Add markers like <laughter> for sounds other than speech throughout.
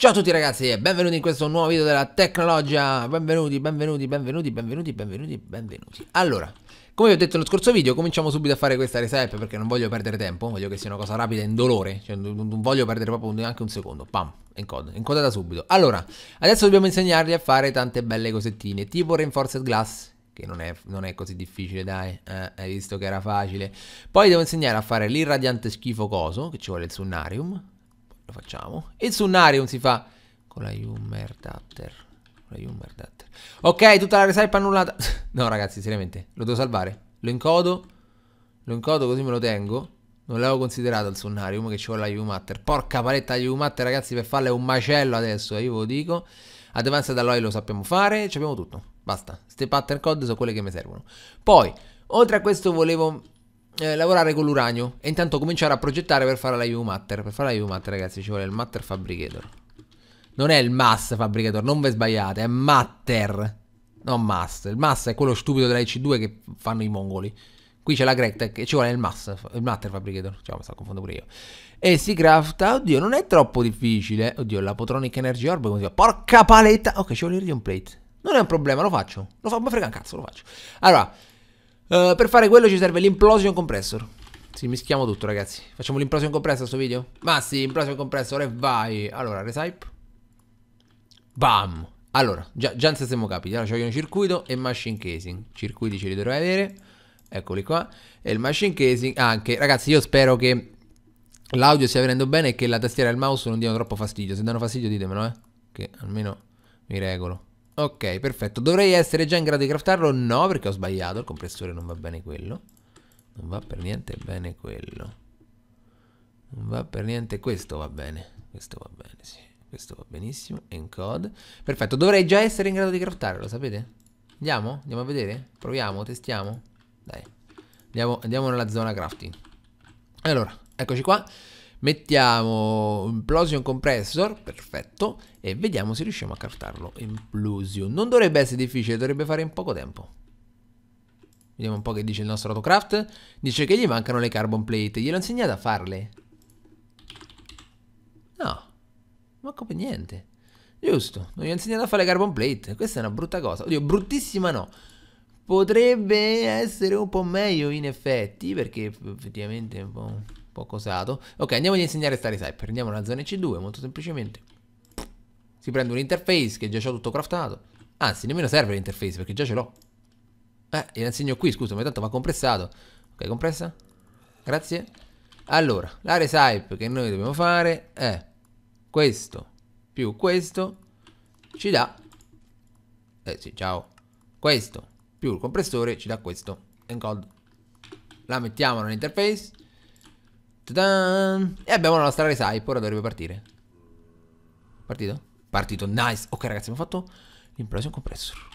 Ciao a tutti ragazzi e benvenuti in questo nuovo video della tecnologia Benvenuti, benvenuti, benvenuti, benvenuti, benvenuti, benvenuti Allora, come vi ho detto nello scorso video cominciamo subito a fare questa reset perché non voglio perdere tempo Voglio che sia una cosa rapida e indolore Cioè non voglio perdere proprio neanche un secondo Pam, encode, encodata subito Allora, adesso dobbiamo insegnargli a fare tante belle cosettine Tipo Reinforced Glass che non è, non è, così difficile, dai, eh, hai visto che era facile. Poi devo insegnare a fare l'irradiante schifo coso, che ci vuole il sunnarium, lo facciamo. Il Sunnarium si fa con la Hummerdatter. Con la Hummerdatter. Ok, tutta la resipe annullata. <laughs> no, ragazzi, seriamente, lo devo salvare. Lo incodo. Lo incodo così me lo tengo. Non l'avevo considerato il Sunnarium che ci vuole la U-Matter. Porca paletta la U-Matter, ragazzi, per farla è un macello adesso, eh, io ve lo dico. Advanced Alloy lo sappiamo fare, abbiamo tutto. Basta. Ste pattern code sono quelle che mi servono. Poi, oltre a questo volevo eh, lavorare con l'uranio e intanto cominciare a progettare per fare la U-Matter. Per fare la U-Matter, ragazzi, ci vuole il Matter Fabricator. Non è il Mass Fabricator, non ve sbagliate, è Matter. Non Mass. Il Mass è quello stupido della EC2 che fanno i mongoli. Qui c'è la Greg e ci vuole il, mass, il Matter Fabricator. Cioè, mi sto confondendo pure io. E si crafta. Oddio, non è troppo difficile. Oddio, la Potronic Energy Orb. come si fa? Porca paletta. Ok, ci vuole il Plate. Non è un problema, lo faccio. Lo fa, ma frega un cazzo, lo faccio. Allora, eh, per fare quello ci serve l'implosion compressor. Sì, mischiamo tutto, ragazzi. Facciamo l'implosion compressor a sto video? Ma sì, implosion compressor e vai. Allora, retype. Bam. Allora, già, già non siamo capiti. Allora, ci vogliono circuito e machine casing. Circuiti ce li dovrei avere. Eccoli qua. E il machine casing anche. Ragazzi, io spero che l'audio stia venendo bene e che la tastiera e il mouse non diano troppo fastidio. Se danno fastidio ditemelo, eh. Che almeno mi regolo. Ok, perfetto. Dovrei essere già in grado di craftarlo? No, perché ho sbagliato. Il compressore non va bene quello. Non va per niente bene quello. Non va per niente questo va bene. Questo va bene, sì. Questo va benissimo. Encode. Perfetto, dovrei già essere in grado di craftarlo, sapete? Andiamo? Andiamo a vedere? Proviamo, testiamo? Dai. Andiamo, andiamo nella zona crafting. Allora, eccoci qua. Mettiamo Implosion Compressor, perfetto, e vediamo se riusciamo a cartarlo. Implosion. Non dovrebbe essere difficile, dovrebbe fare in poco tempo. Vediamo un po' che dice il nostro autocraft. Dice che gli mancano le carbon plate. Gliel'ho insegnato a farle? No. Manco per niente. Giusto, non gli ho insegnato a fare le carbon plate. Questa è una brutta cosa. Oddio, bruttissima no potrebbe essere un po' meglio in effetti perché effettivamente è un po' poco usato. Ok, andiamo a insegnare Starry Side. Prendiamo la zona C2, molto semplicemente. Si prende un interface che già ho tutto craftato. Anzi, nemmeno serve l'interface perché già ce l'ho. Eh, gliela insegno qui, scusa, ma tanto va compressato. Ok, compressa? Grazie. Allora, la resipe che noi dobbiamo fare è questo più questo ci dà... Eh sì, ciao. Questo più il compressore ci dà questo. Encode. La mettiamo nell'interface ta E abbiamo la nostra resipe, ora dovrebbe partire. Partito? Partito, nice. Ok ragazzi, abbiamo fatto l'impression compressor.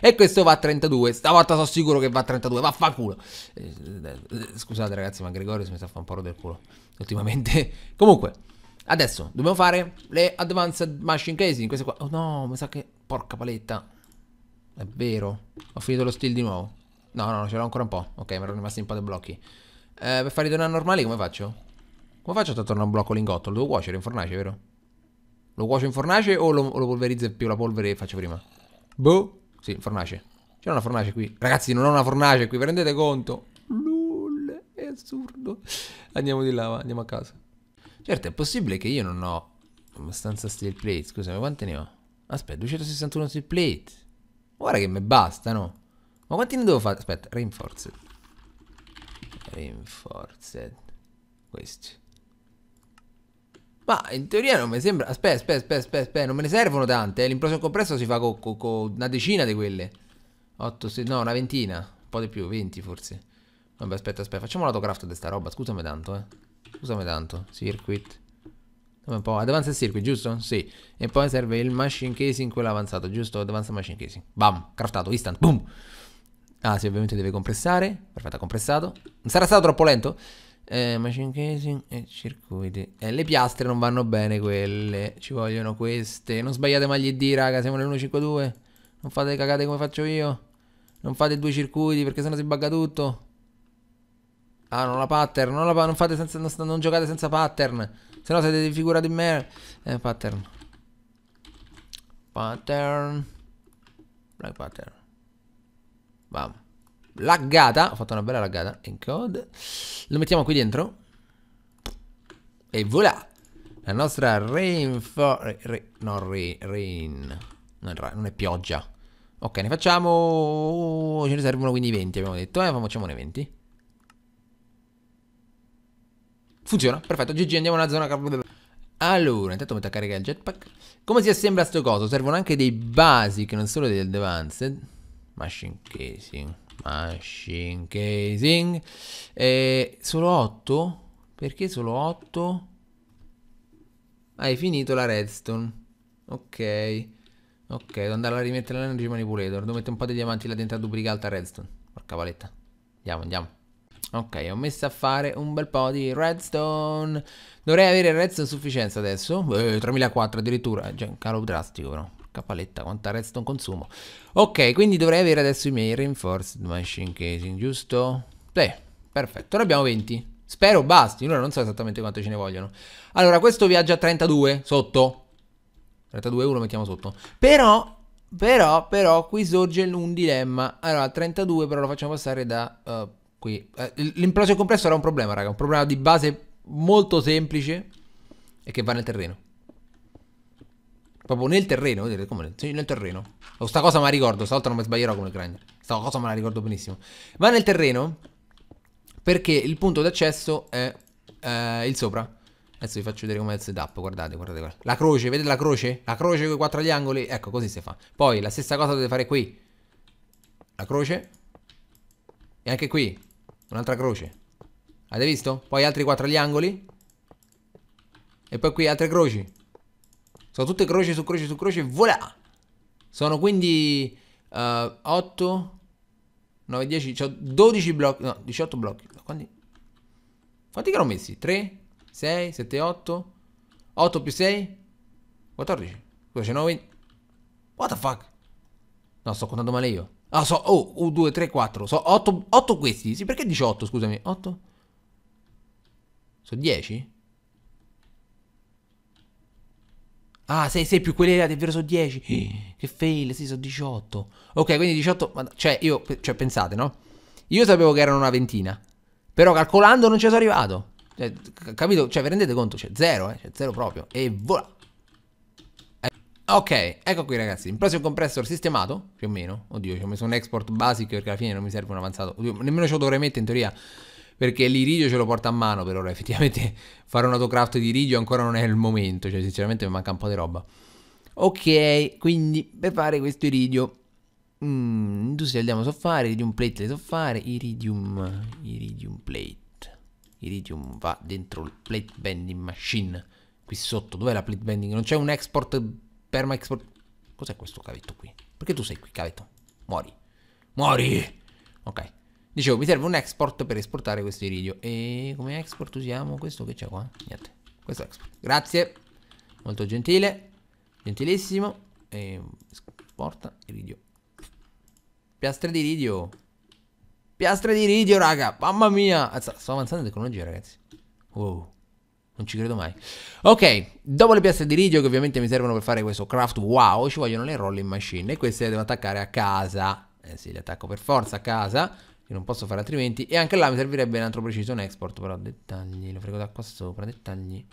E questo va a 32. Stavolta sono sicuro che va a 32. Vaffanculo. Eh, scusate ragazzi, ma Gregorio si mi sta fare un po' del culo ultimamente. <laughs> Comunque, adesso dobbiamo fare le advanced machine casing. Queste qua. Oh no, mi sa che. Porca paletta. È vero. Ho finito lo steel di nuovo. No, no, ce l'ho ancora un po'. Ok, mi ero rimasto in po' dei blocchi. Eh, per i ritornare normali come faccio? Come faccio a tornare un blocco lingotto? Lo devo cuocere in fornace, vero? Lo cuocio in fornace o lo, lo polverizzo più la polvere che faccio prima? Boh. Sì, fornace. C'è una fornace qui. Ragazzi, non ho una fornace qui, vi rendete conto? Lul, è assurdo. Andiamo di là, va. andiamo a casa. Certo, è possibile che io non ho abbastanza steel plate. Scusami, quante ne ho? Aspetta, 261 steel plate. Guarda che mi bastano. Ma quanti ne devo fare? Aspetta, reinforce. Reinforced. Questi. Ma in teoria non mi sembra... Aspetta, aspetta, aspetta, aspetta, aspetta. non me ne servono tante. Eh. L'implosione compresso si fa con co, co una decina di quelle. 8, 6, no, una ventina. Un po' di più, 20 forse. Vabbè, aspetta, aspetta, facciamo l'autocraft di sta roba. Scusami tanto, eh. Scusami tanto. Circuit. Dove un po'? Advanced circuit, giusto? Sì. E poi serve il machine casing, quello avanzato, giusto? Advanced machine casing. Bam, craftato, instant, boom. Ah sì, ovviamente deve compressare. Perfetto, ha compressato. Non sarà stato troppo lento? Eh, machine casing e eh, circuiti. Eh, le piastre non vanno bene quelle. Ci vogliono queste. Non sbagliate mai gli D, raga. Siamo nel 152. Non fate cagate come faccio io. Non fate due circuiti perché sennò si bugga tutto. Ah, non la pattern. Non, la pa non, senza, non, non giocate senza pattern. Sennò siete di figura di me. Eh, pattern. Pattern. Black pattern. Vamo. Laggata. Ho fatto una bella laggata. Encode. Lo mettiamo qui dentro. E voilà. La nostra rainfall... Re, no, re, rain. Non è, non è pioggia. Ok, ne facciamo... Ce ne servono quindi 20, abbiamo detto. Eh, facciamone 20. Funziona, perfetto. GG, andiamo nella zona... Allora, intanto metto a caricare il jetpack. Come si assembla sto coso? Servono anche dei basic, non solo degli advanced machine casing, machine casing, eh, solo 8? Perché solo 8? Hai finito la redstone, ok, ok, devo andare a rimettere l'energy manipulator, devo mettere un po' di diamanti là dentro a duplicare alta redstone, porca valetta, andiamo, andiamo. Ok, ho messo a fare un bel po' di redstone. Dovrei avere redstone a sufficienza adesso. Eh, 3004 addirittura. È cioè, un calo drastico però. Capaletta, quanta redstone consumo. Ok, quindi dovrei avere adesso i miei reinforced machine casing, giusto? Beh, perfetto, ora abbiamo 20. Spero basti, ora non so esattamente quanto ce ne vogliono. Allora, questo viaggia a 32 sotto. 32 1 lo mettiamo sotto. Però, però, però, qui sorge un dilemma. Allora, 32 però lo facciamo passare da uh, qui. Uh, eh, L'implosio compresso era un problema, raga. Un problema di base molto semplice e che va nel terreno. Proprio nel terreno, vedete come? Sì, nel terreno. Oh, sta cosa me la ricordo, stavolta non mi sbaglierò come cragno. Sta cosa me la ricordo benissimo. Va nel terreno perché il punto d'accesso è eh, il sopra. Adesso vi faccio vedere come è il setup, guardate, guardate qua. La croce, vedete la croce? La croce con i quattro agli angoli, ecco così si fa. Poi la stessa cosa dovete fare qui. La croce. E anche qui, un'altra croce. Avete visto? Poi altri quattro agli angoli. E poi qui altre croci. Sono tutte croce su croce su croce, voilà! Sono quindi uh, 8, 9, 10, 12 blocchi, no, 18 blocchi. Quanti, quanti che ho messi? 3, 6, 7, 8, 8 più 6, 14, scusa, 9, what the fuck? No, sto contando male io. Ah, so, oh, 1, 2, 3, 4, so 8, 8 questi, sì, perché 18, scusami, 8? So 10? Ah, sei, sei più quelle ti è vero sono 10. che fail, sì, sono 18. Ok, quindi 18, ma, cioè io, cioè pensate, no? Io sapevo che erano una ventina. Però calcolando non ci sono arrivato. Cioè, capito? Cioè, vi rendete conto? Cioè, zero, eh? Cioè, zero proprio. E voilà. Eh, ok, ecco qui ragazzi, il prossimo compressor sistemato, più o meno, oddio ci ho messo un export basic perché alla fine non mi serve un avanzato, oddio, nemmeno ce lo dovrei mettere in teoria perché l'iridio ce lo porta a mano per ora, effettivamente <laughs> fare un autocraft di iridio ancora non è il momento, cioè sinceramente mi manca un po' di roba. Ok, quindi per fare questo iridio, mm, industrial andiamo so fare, iridium plate le so fare, iridium, iridium plate, iridium va dentro il plate bending machine, qui sotto, dov'è la plate bending? Non c'è un export, perma export, cos'è questo cavetto qui? Perché tu sei qui, cavetto? Muori, muori! Ok. Dicevo, mi serve un export per esportare questo iridio. E come export usiamo questo che c'è qua? Niente. Questo export. Grazie. Molto gentile. Gentilissimo. E esporta iridio. Piastre di iridio. Piastre di iridio, raga. Mamma mia. Azza, sto avanzando in tecnologia, ragazzi. Wow. Non ci credo mai. Ok, dopo le piastre di ridio che ovviamente mi servono per fare questo craft wow, ci vogliono le rolling machine e queste le devo attaccare a casa. Eh sì, le attacco per forza a casa che non posso fare altrimenti. E anche là mi servirebbe un altro preciso, un export, però dettagli, lo frego da qua sopra, dettagli.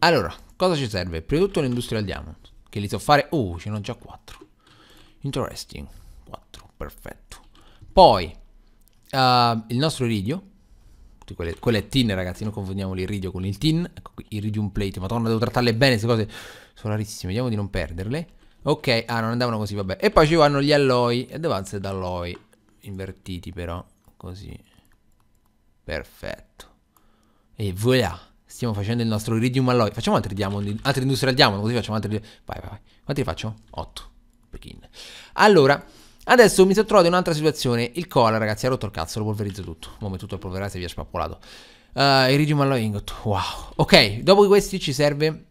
Allora, cosa ci serve? Prima di tutto l'industrial diamond, che li so fare... Oh, ce ne ho già 4. Interesting, 4, perfetto. Poi, uh, il nostro iridio, Quelle, è, tin ragazzi, non confondiamo l'iridio con il tin, ecco qui, iridium plate, madonna devo trattarle bene queste cose, sono rarissime, vediamo di non perderle. Ok, ah non andavano così, vabbè. E poi ci vanno gli alloy, advanced alloy invertiti però, così. Perfetto. E voilà. Stiamo facendo il nostro iridium alloy. Facciamo altri diamond, altri industrial diamond, così facciamo altri... Vai, vai, vai. Quanti faccio? 8. Pekin. Allora, adesso mi sono trovato in un'altra situazione. Il cola, ragazzi, ha rotto il cazzo, lo polverizzo tutto. Mo' tutto eh, il polverizzo e via spappolato. Uh, iridium alloy ingot. Wow. Ok, dopo questi ci serve...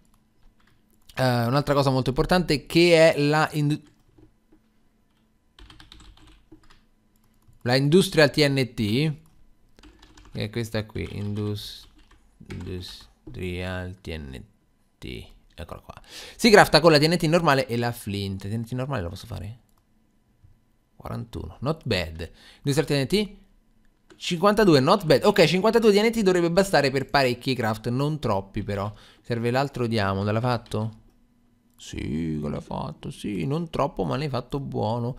Uh, un'altra cosa molto importante che è la... La industria TNT, è questa qui, industrial TNT, eccola qua. Si crafta con la TNT normale e la flint. TNT normale la posso fare? 41, not bad. Industrial TNT? 52, not bad. Ok, 52 TNT dovrebbe bastare per parecchi craft, non troppi però. Serve l'altro diamond, l'ha fatto? Sì, l'ha fatto, sì, non troppo ma l'hai fatto buono.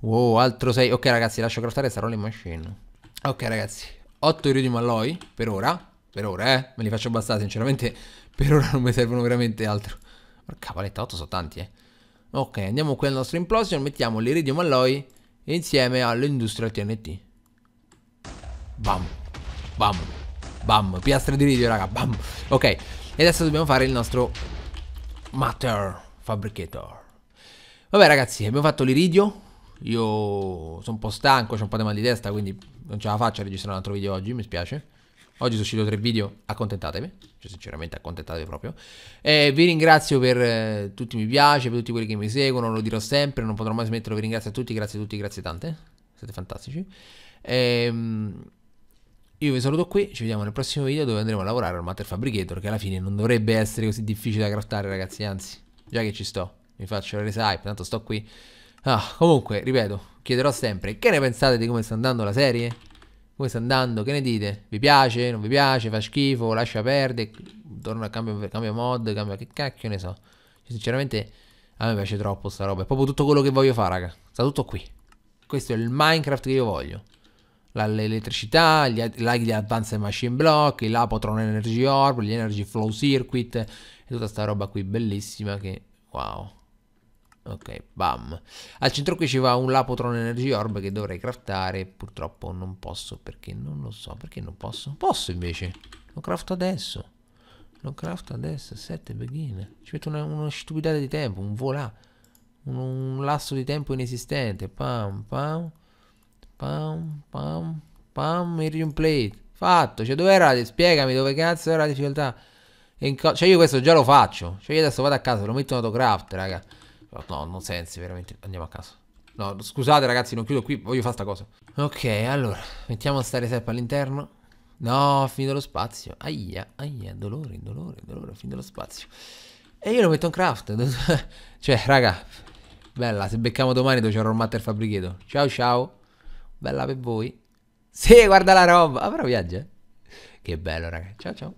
Wow, altro 6. Ok, ragazzi, lascio craftare sta rolling machine. Ok, ragazzi. 8 iridium alloy per ora. Per ora, eh. Me li faccio abbastanza, sinceramente. <laughs> Per ora non mi servono veramente altro. Porca paletta, 8 sono tanti, eh. Ok, andiamo qui al nostro implosion. Mettiamo l'iridium alloy insieme all'industria TNT. Bam. Bam. Bam. Piastre di iridium, raga. Bam. Ok. E adesso dobbiamo fare il nostro Matter Fabricator. Vabbè, ragazzi, abbiamo fatto l'iridio io sono un po' stanco, ho un po' di mal di testa, quindi non ce la faccio a registrare un altro video oggi, mi spiace. Oggi sono usciti tre video, accontentatevi, cioè sinceramente accontentatevi proprio. E vi ringrazio per eh, tutti i mi piace, per tutti quelli che mi seguono, lo dirò sempre, non potrò mai smetterlo, vi ringrazio a tutti, grazie a tutti, grazie tante, siete fantastici. Ehm... Io vi saluto qui, ci vediamo nel prossimo video dove andremo a lavorare al Matter Fabricator che alla fine non dovrebbe essere così difficile da craftare ragazzi, anzi, già che ci sto, mi faccio le resa tanto sto qui. Ah, comunque, ripeto, chiederò sempre, che ne pensate di come sta andando la serie? Come sta andando? Che ne dite? Vi piace? Non vi piace? Fa schifo? Lascia perdere? Torna a cambio, cambio mod? Cambio... Che cacchio ne so? Cioè, sinceramente, a me piace troppo sta roba. È proprio tutto quello che voglio fare, raga. Sta tutto qui. Questo è il Minecraft che io voglio. L'elettricità, gli, gli Advanced Machine Block, l'Apotron Energy Orb, gli Energy Flow Circuit e tutta sta roba qui bellissima che... Wow. Ok, bam. Al centro qui ci va un Lapotron Energy Orb che dovrei craftare. Purtroppo non posso perché non lo so. Perché non posso? Posso invece. Lo crafto adesso. Lo crafto adesso. 7 begin. Ci metto una, una stupidata di tempo. Un volà. Un, un, lasso di tempo inesistente. Pam, pam. Pam, pam. Pam. Meridian Plate. Fatto. Cioè, dove era? Spiegami dove cazzo era la difficoltà. Cioè, io questo già lo faccio. Cioè, io adesso vado a casa. Lo metto in autocraft, raga. No, non sensi, veramente. Andiamo a casa. No, scusate ragazzi, non chiudo qui, voglio fare sta cosa. Ok, allora, mettiamo stare sempre all'interno. No, ho finito lo spazio. Aia, aia, dolore, dolore, dolore, ho finito lo spazio. E io lo metto in craft. <laughs> cioè, raga, bella, se becchiamo domani dove c'è Romatter Fabbricheto. Ciao, ciao. Bella per voi. Sì, guarda la roba. Ah, però viaggia. Eh. Che bello, raga. Ciao, ciao.